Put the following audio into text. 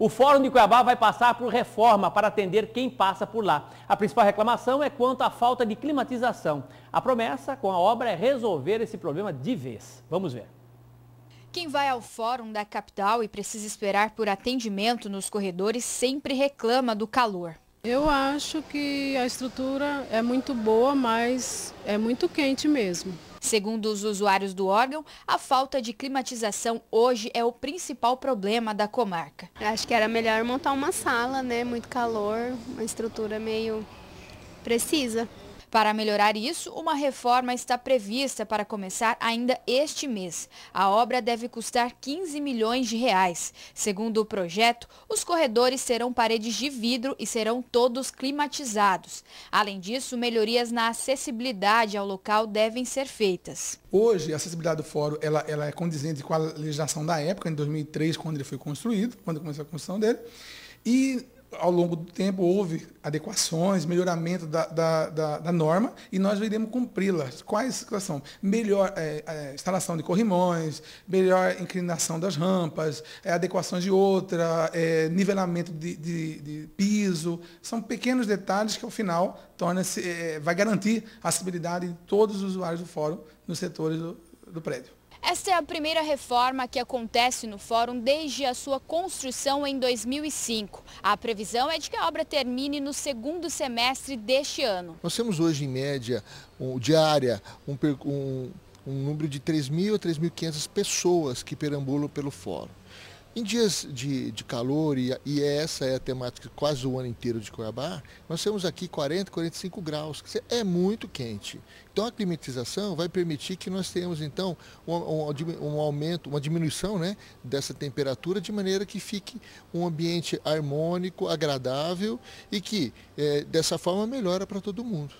O Fórum de Cuiabá vai passar por reforma para atender quem passa por lá. A principal reclamação é quanto à falta de climatização. A promessa com a obra é resolver esse problema de vez. Vamos ver. Quem vai ao fórum da capital e precisa esperar por atendimento nos corredores sempre reclama do calor. Eu acho que a estrutura é muito boa, mas é muito quente mesmo. Segundo os usuários do órgão, a falta de climatização hoje é o principal problema da comarca. Acho que era melhor montar uma sala, né? Muito calor, uma estrutura meio precisa. Para melhorar isso, uma reforma está prevista para começar ainda este mês. A obra deve custar 15 milhões de reais. Segundo o projeto, os corredores serão paredes de vidro e serão todos climatizados. Além disso, melhorias na acessibilidade ao local devem ser feitas. Hoje, a acessibilidade do fórum ela, ela é condizente com a legislação da época, em 2003, quando ele foi construído, quando começou a construção dele. E ao longo do tempo houve adequações, melhoramento da, da, da, da norma e nós iremos cumpri-la. Quais são? Melhor é, é, instalação de corrimões, melhor inclinação das rampas, é, adequações de outra, é, nivelamento de, de, de, piso. São pequenos detalhes que ao final torna-se, é, vai garantir a acessibilidade de todos os usuários do fórum nos setores do, do prédio. Esta é a primeira reforma que acontece no fórum desde a sua construção em 2005. A previsão é de que a obra termine no segundo semestre deste ano. Nós temos hoje, em média, um, diária, um, um, um número de 3.000 a 3.500 pessoas que perambulam pelo fórum. Em dias de, de calor, e, e, essa é a temática quase o ano inteiro de Cuiabá, nós temos aqui 40, 45 graus, que é muito quente. Então a climatização vai permitir que nós tenhamos então um, um, um aumento, uma diminuição né, dessa temperatura de maneira que fique um ambiente harmônico, agradável e que é, dessa forma melhora para todo mundo.